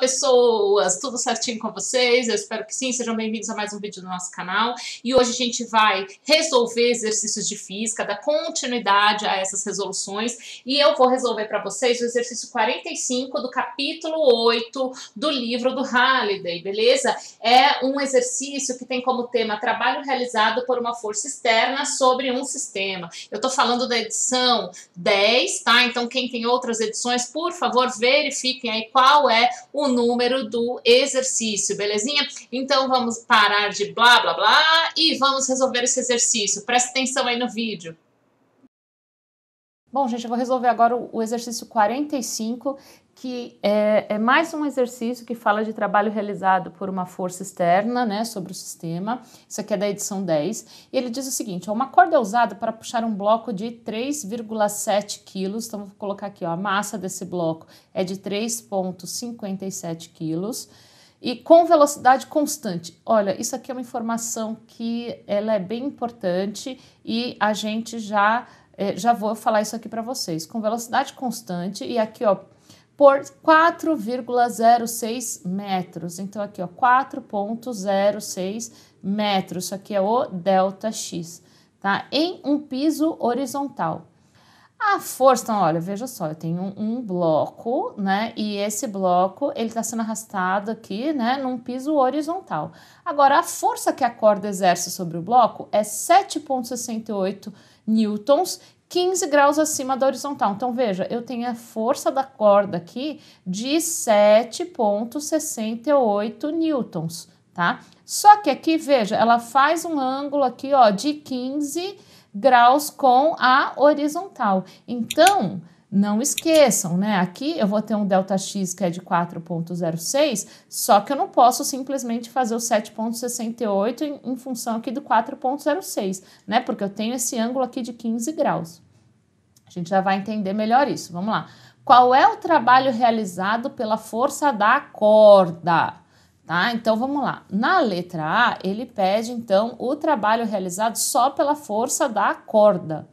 pessoas, tudo certinho com vocês? Eu espero que sim, sejam bem-vindos a mais um vídeo do nosso canal. E hoje a gente vai resolver exercícios de física, dar continuidade a essas resoluções. E eu vou resolver para vocês o exercício 45 do capítulo 8 do livro do Halliday, beleza? É um exercício que tem como tema trabalho realizado por uma força externa sobre um sistema. Eu tô falando da edição 10, tá? Então quem tem outras edições, por favor, verifiquem aí qual é o número do exercício, belezinha? Então vamos parar de blá blá blá e vamos resolver esse exercício. Presta atenção aí no vídeo. Bom, gente, eu vou resolver agora o exercício 45, que é, é, mais um exercício que fala de trabalho realizado por uma força externa né, sobre o sistema. Isso aqui é da edição 10. E ele diz o seguinte: uma corda é usada para puxar um bloco de 3,7 quilos. Então, vou colocar aqui: ó, a massa desse bloco é de 3,57 quilos. E com velocidade constante. Olha, isso aqui é uma informação que ela é bem importante e a gente já, é, já vou falar isso aqui para vocês. Com velocidade constante, e aqui, ó, por 4,06 metros. Então, aqui, ó, 4,06 metros. Isso aqui é o delta X, tá? Em um piso horizontal. A força, então, olha, veja só, eu tenho um, um bloco, né? E esse bloco, ele está sendo arrastado aqui, né? Num piso horizontal. Agora, a força que a corda exerce sobre o bloco é 7,68 newtons 15 graus acima da horizontal. Então, veja, eu tenho a força da corda aqui de 7,68 newtons, tá? Só que aqui, veja, ela faz um ângulo aqui, ó, de 15 graus com a horizontal. Então, não esqueçam, né? Aqui eu vou ter um delta x que é de 4.06, só que eu não posso simplesmente fazer o 7.68 em, em função aqui do 4.06, né? Porque eu tenho esse ângulo aqui de 15 graus. A gente já vai entender melhor isso. Vamos lá. Qual é o trabalho realizado pela força da corda? Tá? Então vamos lá. Na letra A, ele pede então o trabalho realizado só pela força da corda.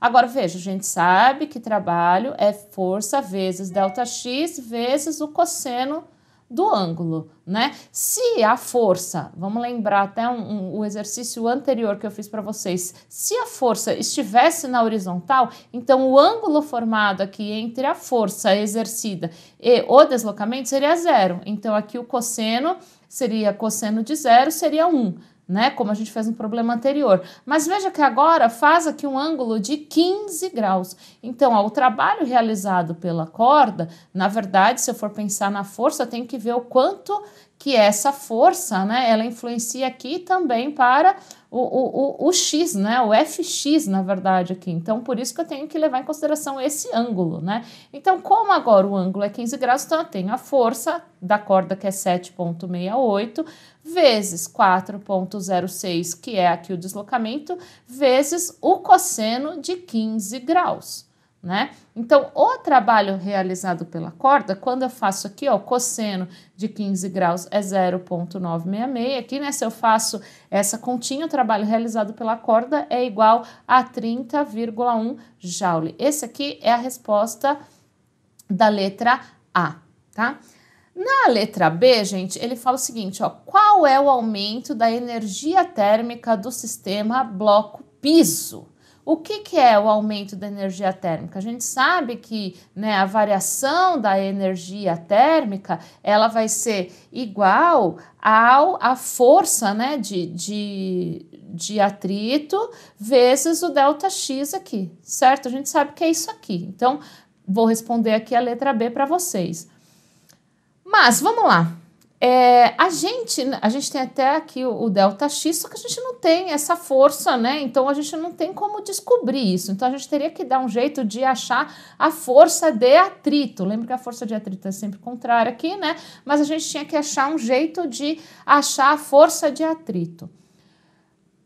Agora veja, a gente sabe que trabalho é força vezes delta x vezes o cosseno do ângulo, né? Se a força, vamos lembrar até um, um, o exercício anterior que eu fiz para vocês, se a força estivesse na horizontal, então o ângulo formado aqui entre a força exercida e o deslocamento seria zero. Então aqui o cosseno seria cosseno de zero, seria 1. Um né? Como a gente fez no problema anterior. Mas veja que agora faz aqui um ângulo de 15 graus. Então, ó, o trabalho realizado pela corda, na verdade, se eu for pensar na força, eu tenho que ver o quanto que essa força, né, ela influencia aqui também para o, o, o X, né? O FX, na verdade, aqui. Então, por isso que eu tenho que levar em consideração esse ângulo, né? Então, como agora o ângulo é 15 graus, então eu tenho a força da corda, que é 7,68, vezes 4,06, que é aqui o deslocamento, vezes o cosseno de 15 graus né? Então, o trabalho realizado pela corda, quando eu faço aqui, ó, o cosseno de 15 graus é 0,966, aqui, né, se eu faço essa continha, o trabalho realizado pela corda é igual a 30,1 joule. Esse aqui é a resposta da letra A, tá? Na letra B, gente, ele fala o seguinte, ó, qual é o aumento da energia térmica do sistema bloco piso? O que, que é o aumento da energia térmica? A gente sabe que né, a variação da energia térmica ela vai ser igual ao, à força né, de, de, de atrito vezes o delta x aqui, certo? A gente sabe que é isso aqui. Então, vou responder aqui a letra B para vocês. Mas vamos lá. É, a gente a gente tem até aqui o, o, delta x, só que a gente não tem essa força, né? Então a gente não tem como descobrir isso. Então a gente teria que dar um jeito de achar a força de atrito. Lembra que a força de atrito é sempre contrária aqui, né? Mas a gente tinha que achar um jeito de achar a força de atrito.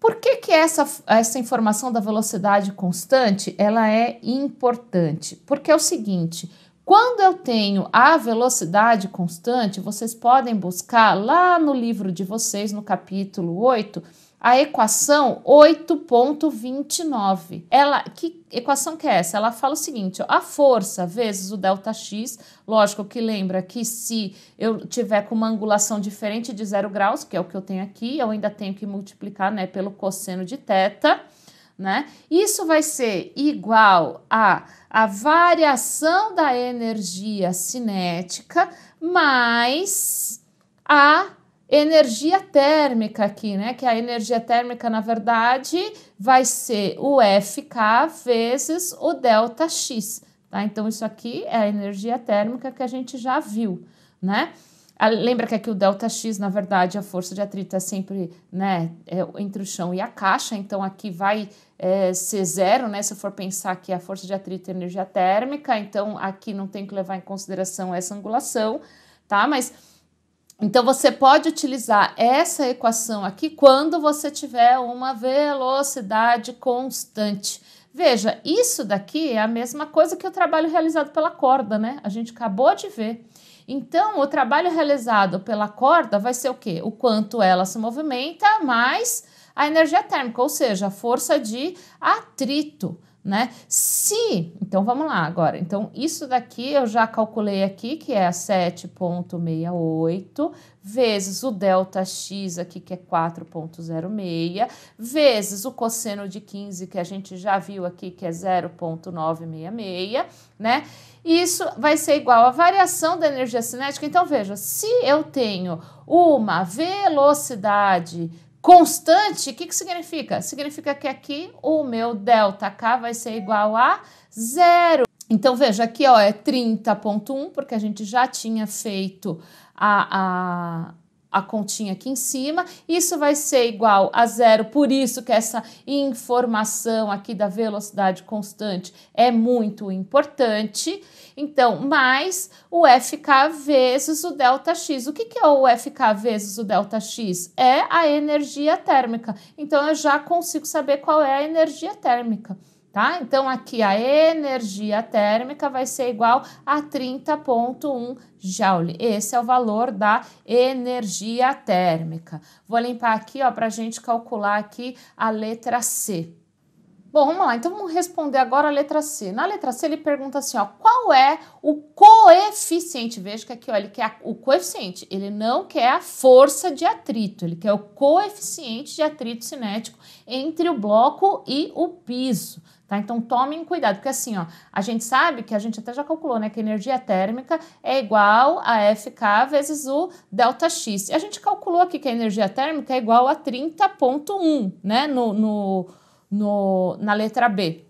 Por que, que essa, essa informação da velocidade constante ela é importante? Porque é o seguinte, quando eu tenho a velocidade constante, vocês podem buscar lá no livro de vocês, no capítulo 8, a equação 8.29. Ela que equação que é essa? Ela fala o seguinte, ó, a força vezes o delta x, lógico que lembra que se eu tiver com uma angulação diferente de zero graus, que é o que eu tenho aqui, eu ainda tenho que multiplicar, né, pelo cosseno de teta né? Isso vai ser igual a a variação da energia cinética mais a energia térmica aqui, né? Que a energia térmica, na verdade, vai ser o FK vezes o delta X, tá? Então, isso aqui é a energia térmica que a gente já viu, né? Ah, lembra que aqui o delta x, na verdade, a força de atrito é sempre né, é entre o chão e a caixa, então aqui vai é, ser zero, né? Se eu for pensar que a força de atrito é energia térmica, então aqui não tem que levar em consideração essa angulação, tá? Mas então você pode utilizar essa equação aqui quando você tiver uma velocidade constante. Veja, isso daqui é a mesma coisa que o trabalho realizado pela corda, né? A gente acabou de ver. Então, o trabalho realizado pela corda vai ser o quê? O quanto ela se movimenta mais a energia térmica, ou seja, a força de atrito, né? Se, então vamos lá agora. Então, isso daqui eu já calculei aqui que é 7,68 vezes o delta x aqui que é 4,06 vezes o cosseno de 15 que a gente já viu aqui que é 0,966, né? E isso vai ser igual à variação da energia cinética. Então, veja, se eu tenho uma velocidade constante, o que, que significa? Significa que aqui o meu ΔK vai ser igual a zero. Então, veja, aqui ó, é 30.1, porque a gente já tinha feito a, a, a continha aqui em cima. Isso vai ser igual a zero, por isso que essa informação aqui da velocidade constante é muito importante. Então, mais o FK vezes o ΔX. O que, que é o FK vezes o ΔX? É a energia térmica. Então, eu já consigo saber qual é a energia térmica tá? Então aqui a energia térmica vai ser igual a 30.1 joule. Esse é o valor da energia térmica. Vou limpar aqui, ó, para a gente calcular aqui a letra C. Bom, vamos lá. Então vamos responder agora a letra C. Na letra C ele pergunta assim, ó, qual é o coeficiente? Veja que aqui, ó, ele quer o coeficiente. Ele não quer a força de atrito. Ele quer o coeficiente de atrito cinético entre o bloco e o piso. Tá? Então tomem cuidado, porque assim, ó, a gente sabe que a gente até já calculou, né, que a energia térmica é igual a FK vezes o delta X. E a gente calculou aqui que a energia térmica é igual a 30.1, né, no, no, no, na letra B.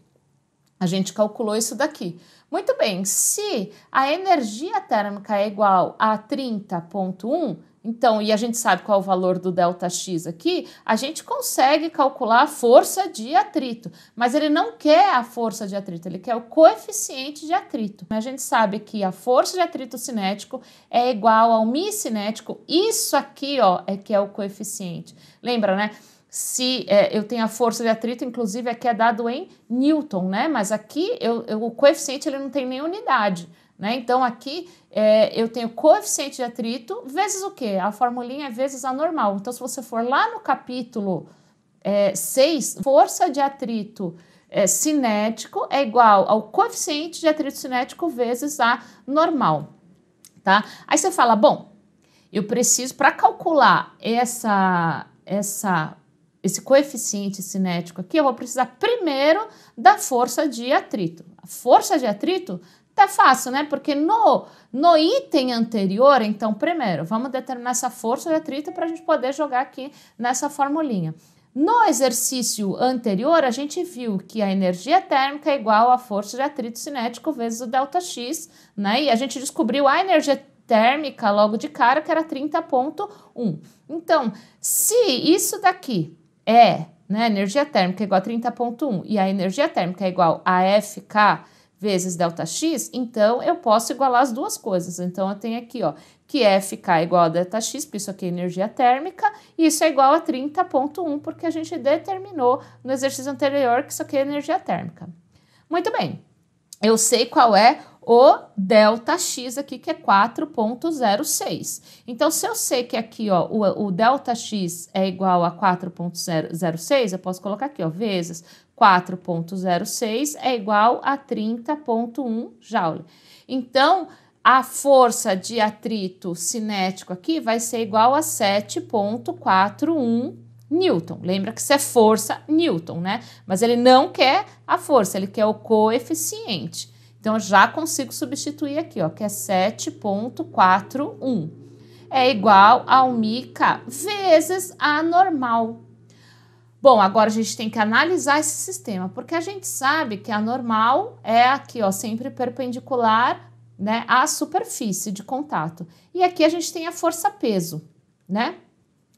A gente calculou isso daqui. Muito bem, se a energia térmica é igual a 30.1, então, e a gente sabe qual é o valor do delta x aqui, a gente consegue calcular a força de atrito, mas ele não quer a força de atrito, ele quer o coeficiente de atrito. A gente sabe que a força de atrito cinético é igual ao mi cinético, isso aqui, ó, é que é o coeficiente. Lembra, né? se é, eu tenho a força de atrito, inclusive aqui é, é dado em Newton, né? Mas aqui eu, eu, o coeficiente ele não tem nem unidade, né? Então aqui é, eu tenho coeficiente de atrito vezes o quê? A formulinha é vezes a normal. Então, se você for lá no capítulo é, 6, força de atrito é, cinético é igual ao coeficiente de atrito cinético vezes a normal, tá? Aí você fala, bom, eu preciso, para calcular essa, essa, esse coeficiente cinético aqui, eu vou precisar primeiro da força de atrito. A força de atrito Tá fácil, né? Porque no, no item anterior, então, primeiro, vamos determinar essa força de atrito para a gente poder jogar aqui nessa formulinha. No exercício anterior, a gente viu que a energia térmica é igual à força de atrito cinético vezes o delta X, né? E a gente descobriu a energia térmica logo de cara, que era 30.1. Então, se isso daqui é, né, energia térmica é igual a 30.1 e a energia térmica é igual a FK vezes delta x, então eu posso igualar as duas coisas. Então, eu tenho aqui, ó, que é ficar igual a x, porque isso aqui é energia térmica, e isso é igual a 30.1, porque a gente determinou no exercício anterior que isso aqui é energia térmica. Muito bem, eu sei qual é o delta x aqui, que é 4.06. Então, se eu sei que aqui ó, o, o delta x é igual a 4.06, eu posso colocar aqui ó, vezes 4.06 é igual a 30.1 joule. Então, a força de atrito cinético aqui vai ser igual a 7.41 newton. Lembra que isso é força newton, né? Mas ele não quer a força, ele quer o coeficiente. Então, eu já consigo substituir aqui, ó, que é 7.41. É igual ao mica vezes a normal, Bom, agora a gente tem que analisar esse sistema, porque a gente sabe que a normal é aqui, ó, sempre perpendicular, né, à superfície de contato. E aqui a gente tem a força peso, né?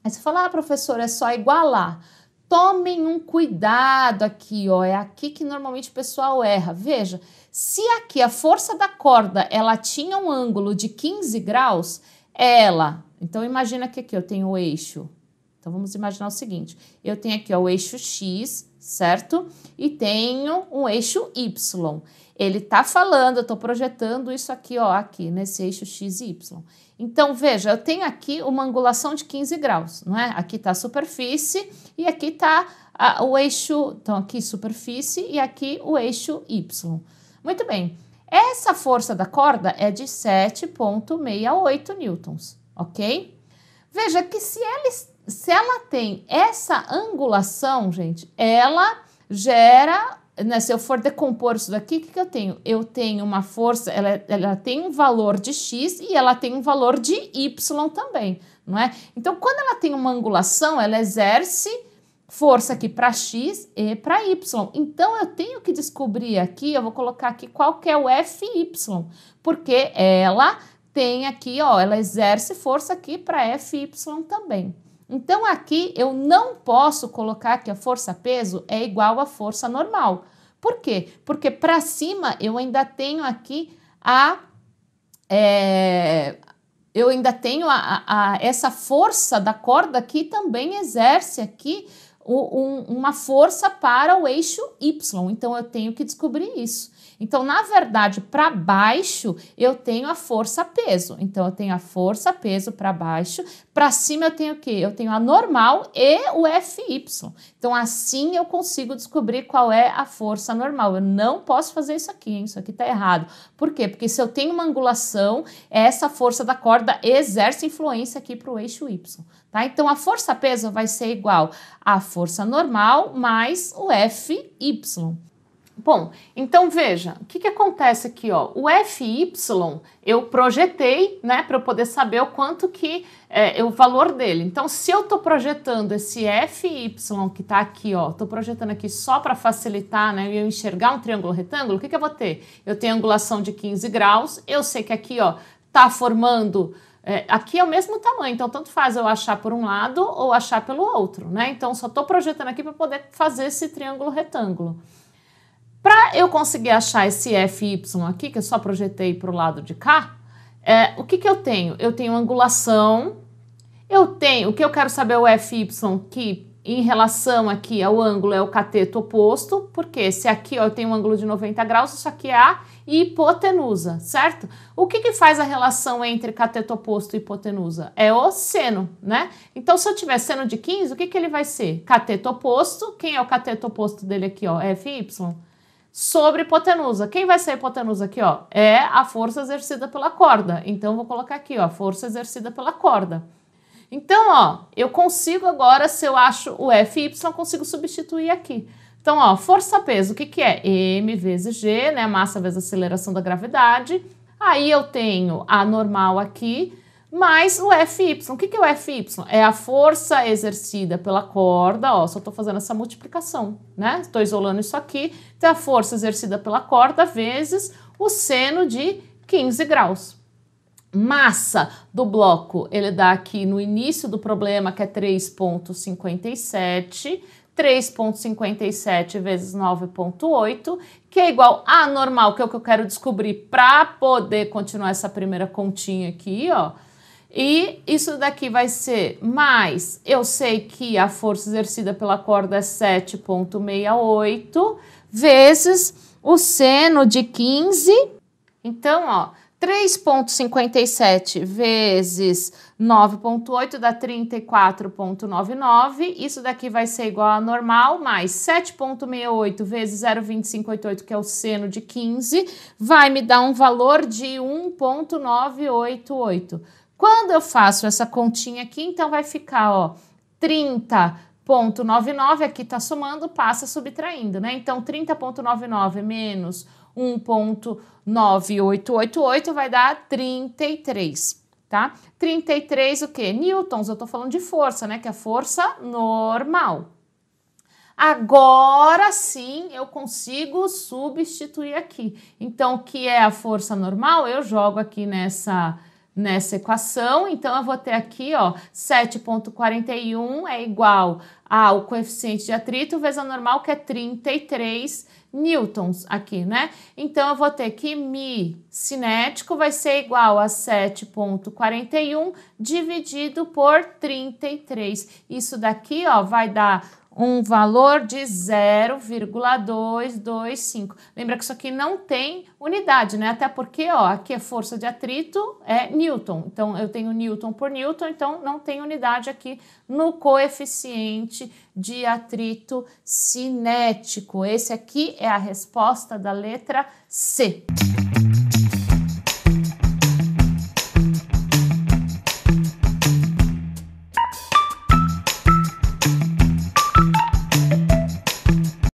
Aí você fala, ah, professor, é só igualar. Tomem um cuidado aqui, ó, é aqui que normalmente o pessoal erra. Veja, se aqui a força da corda, ela tinha um ângulo de 15 graus, ela, então imagina que aqui eu tenho o eixo então vamos imaginar o seguinte: eu tenho aqui ó, o eixo X, certo? E tenho um eixo Y. Ele está falando, eu estou projetando isso aqui, ó, aqui nesse eixo X e Y. Então veja, eu tenho aqui uma angulação de 15 graus, não é? Aqui está a superfície e aqui está o eixo, então aqui superfície e aqui o eixo Y. Muito bem. Essa força da corda é de 7,68 newtons, ok? Veja que se ela se ela tem essa angulação, gente, ela gera. Né, se eu for decompor isso daqui, o que, que eu tenho? Eu tenho uma força, ela, ela tem um valor de x e ela tem um valor de y também, não é? Então, quando ela tem uma angulação, ela exerce força aqui para x e para y. Então, eu tenho que descobrir aqui, eu vou colocar aqui qual que é o fy, porque ela tem aqui, ó, ela exerce força aqui para fy também. Então aqui eu não posso colocar que a força peso é igual à força normal. Por quê? Porque para cima eu ainda tenho aqui a é, eu ainda tenho a, a, a, essa força da corda que também exerce aqui o, um, uma força para o eixo y. Então eu tenho que descobrir isso. Então, na verdade, para baixo eu tenho a força peso. Então, eu tenho a força peso para baixo. Para cima eu tenho o quê? Eu tenho a normal e o FY. Então, assim eu consigo descobrir qual é a força normal. Eu não posso fazer isso aqui, hein? Isso aqui está errado. Por quê? Porque se eu tenho uma angulação, essa força da corda exerce influência aqui para o eixo Y. Tá? Então, a força peso vai ser igual à força normal mais o FY. Bom, então veja, o que, que acontece aqui, ó? O FY eu projetei, né, para eu poder saber o quanto que é, é o valor dele. Então, se eu estou projetando esse FY que está aqui, ó, estou projetando aqui só para facilitar, né, eu enxergar um triângulo retângulo, o que, que eu vou ter? Eu tenho angulação de 15 graus, eu sei que aqui, ó, tá formando é, aqui é o mesmo tamanho, então tanto faz eu achar por um lado ou achar pelo outro, né? Então só estou projetando aqui para poder fazer esse triângulo retângulo. Para eu conseguir achar esse FY aqui, que eu só projetei para o lado de cá, é, o que, que eu tenho? Eu tenho angulação, eu tenho, o que eu quero saber é o FY que em relação aqui ao ângulo é o cateto oposto, porque se aqui ó, eu tenho um ângulo de 90 graus, isso aqui é a hipotenusa, certo? O que, que faz a relação entre cateto oposto e hipotenusa? É o seno, né? Então, se eu tiver seno de 15, o que, que ele vai ser? Cateto oposto, quem é o cateto oposto dele aqui, ó? FY? sobre hipotenusa. Quem vai ser a hipotenusa aqui, ó? É a força exercida pela corda. Então, vou colocar aqui, ó, força exercida pela corda. Então, ó, eu consigo agora, se eu acho o FY, consigo substituir aqui. Então, ó, força-peso, o que que é? M vezes G, né, massa vezes aceleração da gravidade. Aí eu tenho a normal aqui, mais o FY. O que, que é o FY? É a força exercida pela corda, ó, só estou fazendo essa multiplicação, né? Estou isolando isso aqui, então é a força exercida pela corda vezes o seno de 15 graus. Massa do bloco, ele dá aqui no início do problema, que é 3,57, 3,57 vezes 9,8, que é igual a normal, que é o que eu quero descobrir para poder continuar essa primeira continha aqui, ó. E isso daqui vai ser mais, eu sei que a força exercida pela corda é 7,68 vezes o seno de 15. Então, ó, 3,57 vezes 9,8 dá 34,99. Isso daqui vai ser igual a normal, mais 7,68 vezes 0,2588, que é o seno de 15, vai me dar um valor de 1,988. Quando eu faço essa continha aqui, então vai ficar, ó, 30.99, aqui tá somando, passa subtraindo, né? Então, 30.99 menos 1.9888 vai dar 33, tá? 33 o quê? Newtons, eu tô falando de força, né? Que é força normal. Agora sim eu consigo substituir aqui. Então, o que é a força normal, eu jogo aqui nessa nessa equação. Então, eu vou ter aqui, ó, 7.41 é igual ao coeficiente de atrito vezes a normal, que é 33 newtons aqui, né? Então, eu vou ter que mi cinético vai ser igual a 7.41 dividido por 33. Isso daqui, ó, vai dar um valor de 0,225. Lembra que isso aqui não tem unidade, né? Até porque, ó, aqui é força de atrito, é Newton. Então, eu tenho Newton por Newton, então não tem unidade aqui no coeficiente de atrito cinético. Esse aqui é a resposta da letra C.